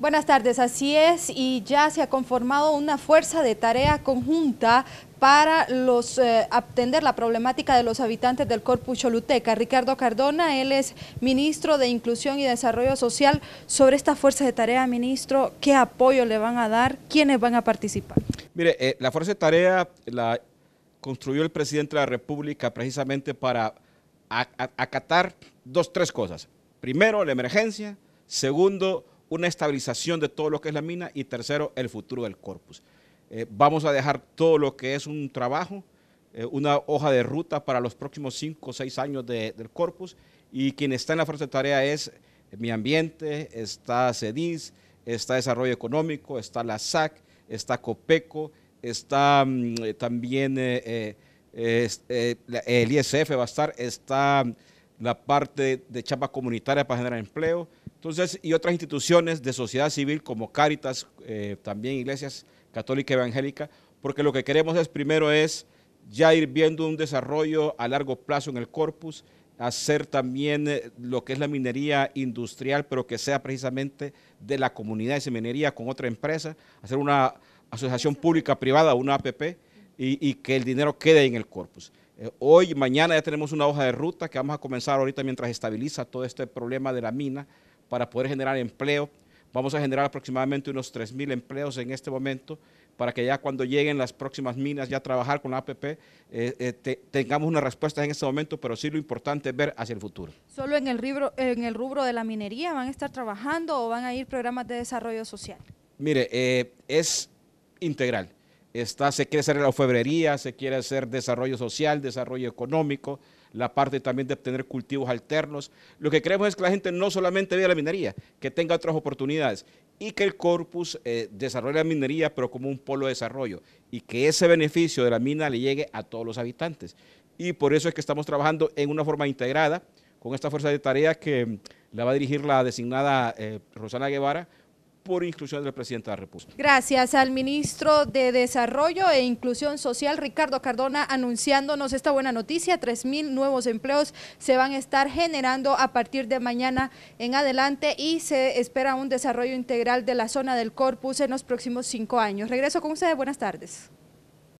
Buenas tardes, así es, y ya se ha conformado una fuerza de tarea conjunta para los eh, atender la problemática de los habitantes del Corpus Choluteca. Ricardo Cardona, él es ministro de Inclusión y Desarrollo Social. Sobre esta fuerza de tarea, ministro, ¿qué apoyo le van a dar? ¿Quiénes van a participar? Mire, eh, la fuerza de tarea la construyó el presidente de la República precisamente para acatar dos, tres cosas. Primero, la emergencia. Segundo, una estabilización de todo lo que es la mina y tercero, el futuro del corpus. Eh, vamos a dejar todo lo que es un trabajo, eh, una hoja de ruta para los próximos cinco o seis años del corpus y quien está en la fuerza de tarea es Mi Ambiente, está CEDIS, está Desarrollo Económico, está la SAC, está COPECO, está mm, eh, también el ISF va a estar, está la parte de chapa comunitaria para generar empleo, entonces, y otras instituciones de sociedad civil como Cáritas, eh, también iglesias católica evangélica, porque lo que queremos es primero es ya ir viendo un desarrollo a largo plazo en el corpus, hacer también eh, lo que es la minería industrial, pero que sea precisamente de la comunidad de minería con otra empresa, hacer una asociación pública-privada, una APP, y, que el dinero quede en el corpus. Eh, hoy, mañana ya tenemos una hoja de ruta que vamos a comenzar ahorita mientras estabiliza todo este problema de la mina, para poder generar empleo. Vamos a generar aproximadamente unos 3.000 empleos en este momento para que ya cuando lleguen las próximas minas, ya trabajar con la APP, eh, eh, tengamos una respuesta en este momento, pero sí lo importante es ver hacia el futuro. ¿Solo en el, rubro, en el rubro de la minería van a estar trabajando o van a ir programas de desarrollo social? Mire, eh, es integral está, se quiere hacer la ofebrería, se quiere hacer desarrollo social, desarrollo económico, la parte también de obtener cultivos alternos. Lo que queremos es que la gente no solamente vea la minería, que tenga otras oportunidades y que el corpus eh, desarrolle la minería, pero como un polo de desarrollo y que ese beneficio de la mina le llegue a todos los habitantes. Y por eso es que estamos trabajando en una forma integrada con esta fuerza de tarea que la va a dirigir la designada eh, Rosana Guevara, por inclusión del presidente de la República. Gracias al ministro de Desarrollo e Inclusión Social, Ricardo Cardona, anunciándonos esta buena noticia. 3.000 nuevos empleos se van a estar generando a partir de mañana en adelante y se espera un desarrollo integral de la zona del corpus en los próximos cinco años. Regreso con ustedes. Buenas tardes.